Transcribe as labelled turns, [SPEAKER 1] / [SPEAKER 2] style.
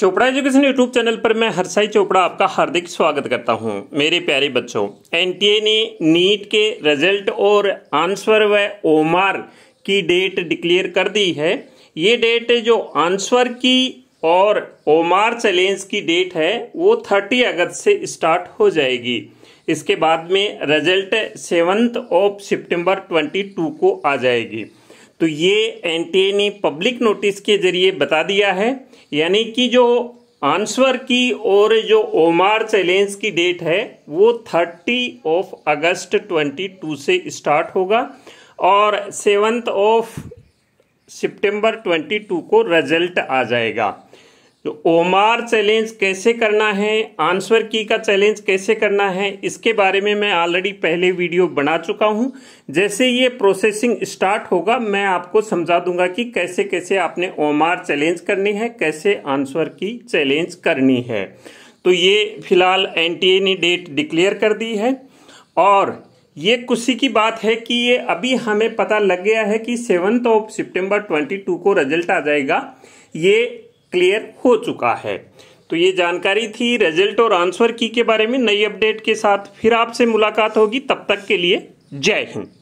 [SPEAKER 1] Chopra education YouTube channel पर मैं हरसाई चोपड़ा आपका हार्दिक स्वागत करता हूं मेरे प्यारे बच्चों एनटीए ने नीट के रिजल्ट और आंसर व ओमार की डेट डिक्लेयर कर दी है ये डेट जो आंसर की और ओमार चैलेंज की डेट है वो थर्टी अगस्त से स्टार्ट हो जाएगी इसके बाद में रिजल्ट सेवंथ ऑफ सितंबर 22 को आ जाएगी तो ये एन ने पब्लिक नोटिस के जरिए बता दिया है यानी कि जो आंसवर की और जो ओमार चैलेंज की डेट है वो 30 ऑफ अगस्त 22 से स्टार्ट होगा और सेवन्थ ऑफ सितंबर 22 को रिजल्ट आ जाएगा तो ओमार चैलेंज कैसे करना है आंसर की का चैलेंज कैसे करना है इसके बारे में मैं ऑलरेडी पहले वीडियो बना चुका हूं जैसे ये प्रोसेसिंग स्टार्ट होगा मैं आपको समझा दूंगा कि कैसे कैसे आपने ओमार चैलेंज करनी है कैसे आंसर की चैलेंज करनी है तो ये फिलहाल एनटीए ने डेट डिक्लेयर कर दी है और ये खुशी की बात है कि ये अभी हमें पता लग गया है कि सेवन्थ ऑफ सितंबर 22 को रिजल्ट आ जाएगा ये क्लियर हो चुका है तो ये जानकारी थी रिजल्ट और आंसर की के बारे में नई अपडेट के साथ फिर आपसे मुलाकात होगी तब तक के लिए जय हिंद